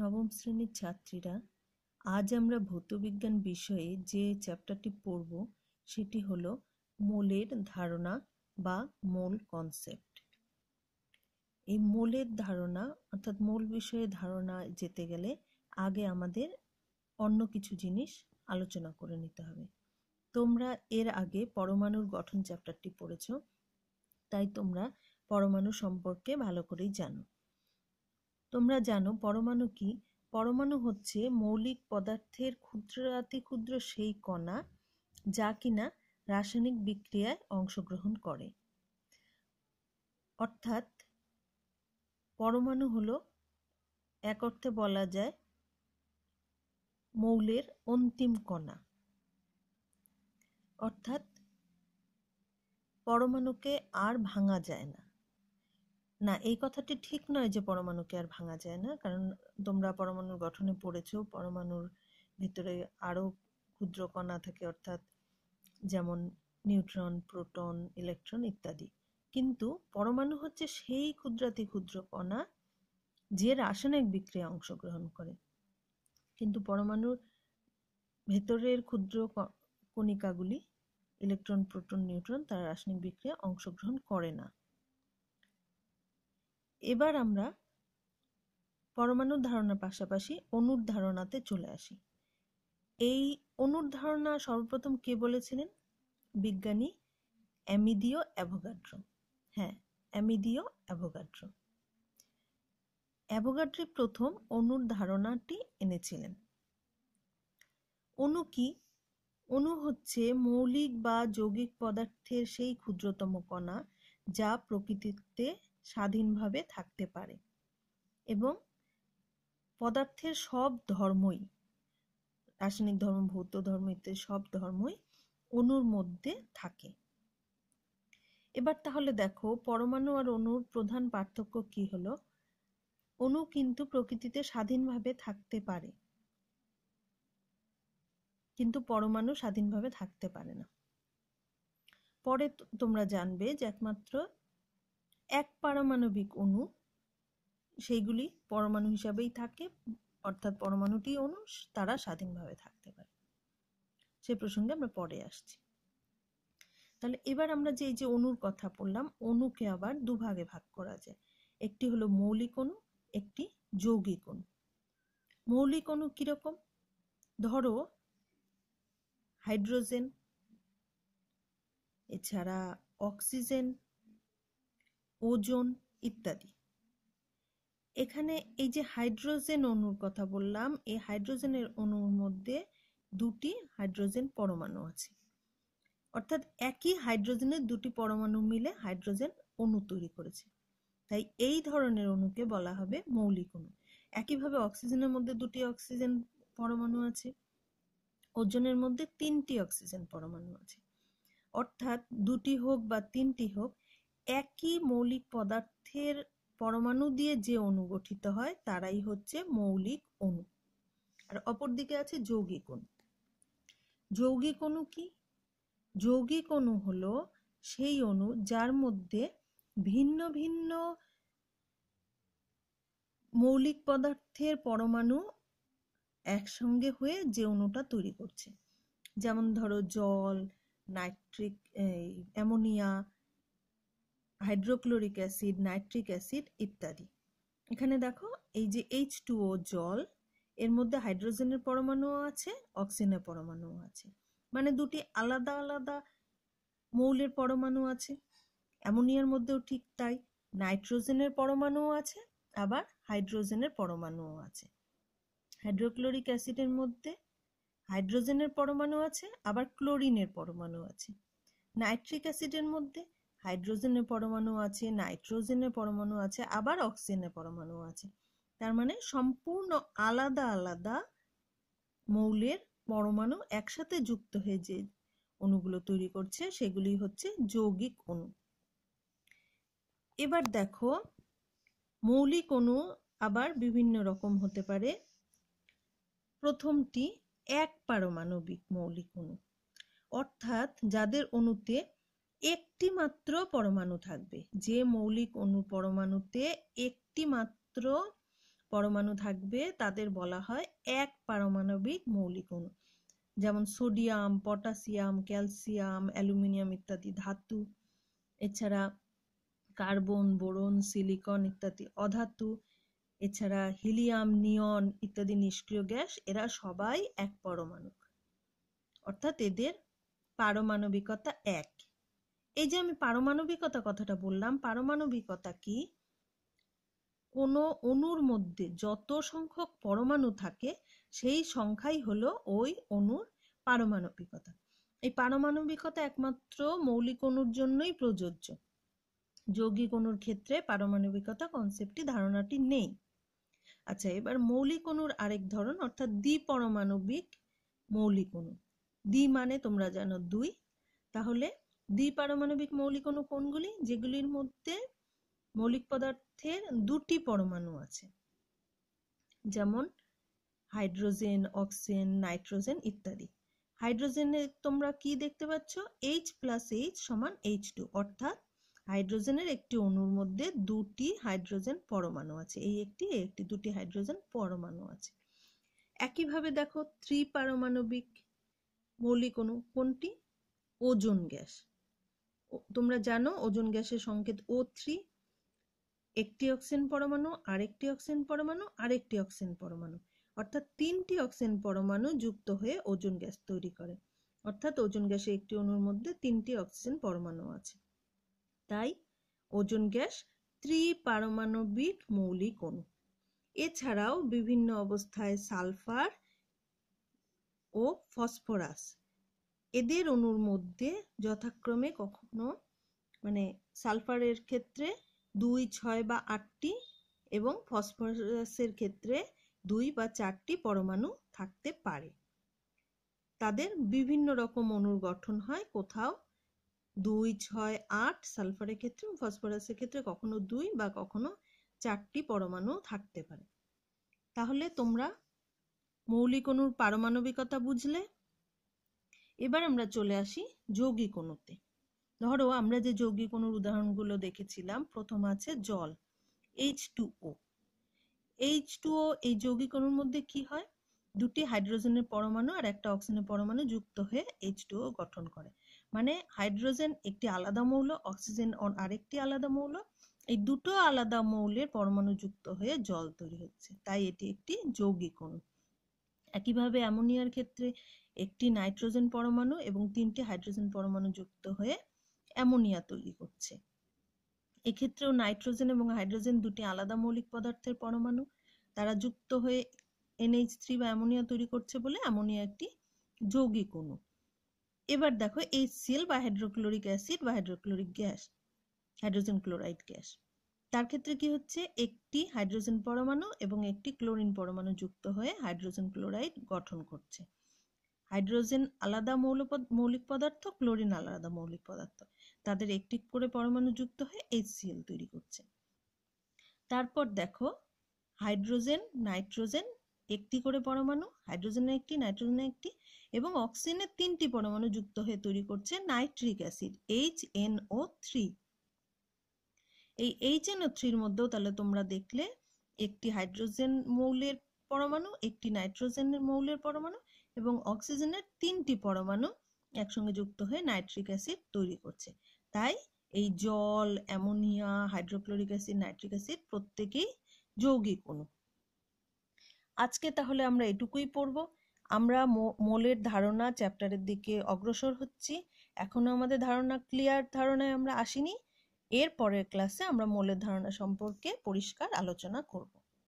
নবম শ্রেণীর ছাত্রীরা আজ আমরা ভৌতবিজ্ঞান বিষয়ে যে চ্যাপ্টারটি পড়ব সেটি হল মোলের ধারণা বা মোল কনসেপ্ট এই মোলের ধারণা অর্থাৎ মোল বিষয়ে ধারণা যেতে গেলে আগে আমাদের অন্য কিছু জিনিস আলোচনা করে নিতে হবে তোমরা এর আগে পরমাণুর গঠন চ্যাপ্টারটি পড়েছ তাই তোমরা পরমাণু সম্পর্কে ভালো করেই জানো তোমরা জানো পরমাণু কি পরমাণু হচ্ছে মৌলিক পদার্থের ক্ষুদ্রাতি ক্ষুদ্র সেই কণা যা কিনা রাসায়নিক বিক্রিয়ায় অংশগ্রহণ করে অর্থাৎ পরমাণু হলো এক অর্থে বলা যায় মৌলের অন্তিম কণা অর্থাৎ পরমাণুকে আর ভাঙা যায় না না এই কথাটি ঠিক নয় যে পরমাণুকে আর ভাঙা যায় না কারণ তোমরা পরমাণুর গঠনে পড়েছ পরমাণুর ভিতরে আরও ক্ষুদ্র কণা থাকে অর্থাৎ যেমন নিউট্রন প্রোটন ইলেকট্রন ইত্যাদি কিন্তু পরমাণু হচ্ছে সেই ক্ষুদ্রাতি ক্ষুদ্র কণা যে রাসায়নিক বিক্রিয়া অংশগ্রহণ করে কিন্তু পরমাণুর ভেতরের ক্ষুদ্র কণিকাগুলি ইলেকট্রন প্রোটন নিউট্রন তারা রাসায়নিক বিক্রিয়া অংশগ্রহণ করে না এবার আমরা পরমাণুর ধারণার পাশাপাশি অণুর ধারণাতে চলে আসি এই অণুর ধারণা সর্বপ্রথম কে বলেছিলেন বিজ্ঞানী অ্যামিডিও অ্যাভোগাড্রো হ্যাঁ অ্যামিডিও অ্যাভোগাড্রো অ্যাভোগাড্রি প্রথম অণুর ধারণাটি এনেছিলেন অণু কি অণু হচ্ছে মৌলিক বা যৌগিক পদার্থের সেই ক্ষুদ্রতম কণা যা প্রকৃতিতে স্বাধীনভাবে থাকতে পারে এবং পদার্থের সব ধর্মই রাসায়নিক ধর্ম ভৌত ধর্ম ইত্যাদি সব ধর্মই অণুর মধ্যে থাকে এবার তাহলে দেখো পরমাণু আর অণুর প্রধান পার্থক্য কি হলো অণু কিন্তু প্রকৃতিতে স্বাধীনভাবে থাকতে পারে কিন্তু পরমাণু স্বাধীনভাবে থাকতে পারে না পরে তোমরা জানবে যে একমাত্র এক পারমাণবিক অণু সেইগুলি পরমাণু হিসাবেই থাকে অর্থাৎ পরমাণুটি অণু তারা স্বাধীনভাবে থাকতে পারে সে প্রসঙ্গে আমরা পরে আসছি তাহলে এবার আমরা যে এই যে অণুর কথা বললাম অণুকে আবার দুভাগে ভাগ করা যায় একটি হলো মৌলিক অণু একটি যৌগিক অণু মৌলিক অণু কিরকম ধরো হাইড্রোজেন এছাড়া অক্সিজেন ওজন ইত্যাদি এখানে এই যে হাইড্রোজেন অণুর কথা বললাম এই হাইড্রোজেনের অণুর মধ্যে দুটি হাইড্রোজেন পরমাণু আছে অর্থাৎ একই হাইড্রোজেনের দুটি পরমাণু মিলে হাইড্রোজেন অণু তৈরি করেছে তাই এই ধরনের অণুকে বলা হবে মৌলিক অণু একইভাবে অক্সিজেনের মধ্যে দুটি অক্সিজেন পরমাণু আছে ওজনের মধ্যে তিনটি অক্সিজেন পরমাণু আছে অর্থাৎ দুটি হোক বা তিনটি হোক একই মৌলিক পদার্থের পরমাণু দিয়ে যে অণু গঠিত হয় তারাই হচ্ছে মৌলিক অণু আর অপরদিকে আছে যৌগিক অণু যৌগিক অণু কি যৌগিক অণু হলো সেই অণু যার মধ্যে ভিন্ন ভিন্ন মৌলিক পদার্থের পরমাণু একসঙ্গে হয়ে যে অণুটা তৈরি করছে যেমন ধরো জল nitric ammonia hydrochloric acid nitric acid ইত্যাদি এখানে দেখো এই যে এইচ টুও জল এর মধ্যে হাইড্রোজেনের পরমাণুও আছে অক্সিজেনের পরমাণুও আছে মানে দুটি আলাদা আলাদা মৌলের পরমাণু আছে অ্যামোনিয়ার মধ্যেও ঠিক তাই নাইট্রোজেনের পরমাণুও আছে আবার হাইড্রোজেনের পরমাণুও আছে হাইড্রোক্লোরিক অ্যাসিডের মধ্যে হাইড্রোজেনের পরমাণু আছে আবার ক্লোরিনের পরমাণু আছে নাইট্রিক অ্যাসিডের মধ্যে হাইড্রোজেনের পরমাণু আছে নাইট্রোজেনের পরমাণু আছে আবার অক্সিজেনের পরমাণু আছে তার মানে সম্পূর্ণ আলাদা আলাদা মৌলের পরমাণু একসাথে যুক্ত হয়ে যে অণুগুলো তৈরি করছে সেগুলি হচ্ছে যৌগিক অণু এবার দেখো মৌলিক অণু আবার বিভিন্ন রকম হতে পারে প্রথমটি এক পারমাণবিক মৌলিক অণু অর্থাৎ যাদের অণুতে একটি মাত্র পরমাণু থাকবে যে মৌলিক অণু পরমাণুতে একটি মাত্র পরমাণু থাকবে তাদের বলা হয় এক পারমাণবিক মৌলিক অণু যেমন সোডিয়াম পটাশিয়াম ক্যালসিয়াম অ্যালুমিনিয়াম ইত্যাদি ধাতু এছাড়া কার্বন বোরন সিলিকন ইত্যাদি অধাতু এছাড়া হিলিয়াম নিয়ন ইত্যাদি নিষ্ক্রিয় গ্যাস এরা সবাই এক পরমাণু অর্থাৎ এদের পারমাণবিকতা এক এই যে আমি পারমাণবিকতা কথাটা বললাম পারমাণবিকতা কি কোন অণুর মধ্যে যত সংখ্যক পরমাণু থাকে সেই সংখ্যাই হলো ওই অণুর পারমাণবিকতা এই পারমাণবিকতা একমাত্র মৌলিক অণুর জন্যই প্রযোজ্য যৌগিক অণুর ক্ষেত্রে পারমাণবিকতা কনসেপ্টটি ধারণাটি নেই আচ্ছা এবার মৌলিক অণুর আরেক ধরন অর্থাৎ দ্বিপরমাণবিক মৌলিক অণু দ্বি মানে তোমরা জানো দুই তাহলে দ্বিপারমাণবিক মৌলিক অণু কোনগুলি যেগুলির মধ্যে মৌলিক পদার্থের দুটি পরমাণু আছে যেমন হাইড্রোজেন অক্সিজেন নাইট্রোজেন ইত্যাদি হাইড্রোজেনে তোমরা কি দেখতে পাচ্ছ এইচ প্লাস এইচ সমান এইচ টু অর্থাৎ হাইড্রোজেনের একটি অণুর মধ্যে দুটি হাইড্রোজেন পরমাণু আছে এই একটি একটি দুটি হাইড্রোজেন পরমাণু আছে একইভাবে দেখো ত্রিপারমাণবিক মৌলিক অণু কোনটি ওজন গ্যাস তোমরা জানো ওজন গ্যাসের সংকেত ও থ্রি একটি অক্সিজেন পরমাণু আরেকটি অক্সিজেন পরমাণু আরেকটি অক্সিজেন পরমাণু অর্থাৎ তিনটি অক্সিজেন পরমাণু যুক্ত হয়ে ওজন গ্যাস তৈরি করে অর্থাৎ ওজন গ্যাসে একটি অণুর মধ্যে তিনটি অক্সিজেন পরমাণু আছে তাই ওজন গ্যাস ত্রিপারমাণবিক মৌলিক অণু এছাড়াও বিভিন্ন অবস্থায় সালফার ও ফসফরাস এদের অণুর মধ্যে যথাক্রমে কখনো মানে সালফারের ক্ষেত্রে দুই ছয় বা আটটি এবং ফসফরাসের ক্ষেত্রে দুই বা চারটি পরমাণু থাকতে পারে তাদের বিভিন্ন রকম অণুর গঠন হয় কোথাও দুই ছয় আট সালফারের ক্ষেত্রে ফসফরাসের ক্ষেত্রে কখনো দুই বা কখনো চারটি পরমাণু থাকতে পারে তাহলে তোমরা মৌলিক অণুর পারমাণবিকতা বুঝলে এবার আমরা চলে আসি যৌগিক অণুতে ধরো আমরা যে যৌগিক অণুর উদাহরণগুলো দেখেছিলাম প্রথম আছে জল H two O H two O এই যৌগিক অণুর মধ্যে কি হয় দুটি হাইড্রোজেনের পরমাণু আর একটা অক্সিজেনের পরমাণু যুক্ত হয়ে এইচ টু ও গঠন করে মানে হাইড্রোজেন একটি আলাদা মৌল অক্সিজেন আরেকটি আলাদা মৌল এই দুটো আলাদা মৌলের পরমাণু যুক্ত হয়ে জল তৈরি হচ্ছে তাই এটি একটি যৌগিক অণু একইভাবে অ্যামোনিয়ার ক্ষেত্রে একটি নাইট্রোজেন পরমাণু এবং তিনটি হাইড্রোজেন পরমাণু যুক্ত হয়ে অ্যামোনিয়া তৈরি করছে এক্ষেত্রেও নাইট্রোজেন এবং হাইড্রোজেন দুটি আলাদা মৌলিক পদার্থের পরমাণু তারা যুক্ত হয়ে এনএইচ থ্রি বা অ্যামোনিয়া তৈরি করছে বলে অ্যামোনিয়া একটি যৌগিক অণু এবার দেখো এইচ সিএল বা হাইড্রোক্লোরিক অ্যাসিড বা hydrochloric gas hydrogen chloride gas তার ক্ষেত্রে কি হচ্ছে একটি হাইড্রোজেন পরমাণু এবং একটি ক্লোরিন পরমাণু যুক্ত হয়ে হাইড্রোজেন ক্লোরাইড গঠন করছে হাইড্রোজেন আলাদা মৌল মৌলিক পদার্থ ক্লোরিন আলাদা মৌলিক পদার্থ তাদের একটি করে পরমাণু যুক্ত হয়ে এইচসিএল তৈরি করছে তারপর দেখো হাইড্রোজেন নাইট্রোজেন একটি করে পরমাণু হাইড্রোজেনের একটি নাইট্রোজেনের একটি এবং অক্সিজেনের তিনটি পরমাণু যুক্ত হয়ে তৈরি করছে nitric acid H N O three এই এইচএনও থ্রির মধ্যেও তাহলে তোমরা দেখলে একটি হাইড্রোজেন মৌলের পরমাণু একটি নাইট্রোজেনের মৌলের পরমাণু এবং অক্সিজেনের তিনটি পরমাণু একসঙ্গে যুক্ত হয়ে নাইট্রিক অ্যাসিড তৈরি করছে তাই এই জল ammonia hydrochloric acid nitric acid প্রত্যেকেই যৌগিক অনু আজকে তাহলে আমরা এটুকুই পড়ব আমরা মোলের ধারণা চ্যাপ্টারের দিকে অগ্রসর হচ্ছি এখনো আমাদের ধারণা ক্লিয়ার ধারণায় আমরা আসিনি এর পরের ক্লাসে আমরা মৌলের ধারণা সম্পর্কে পরিষ্কার আলোচনা করব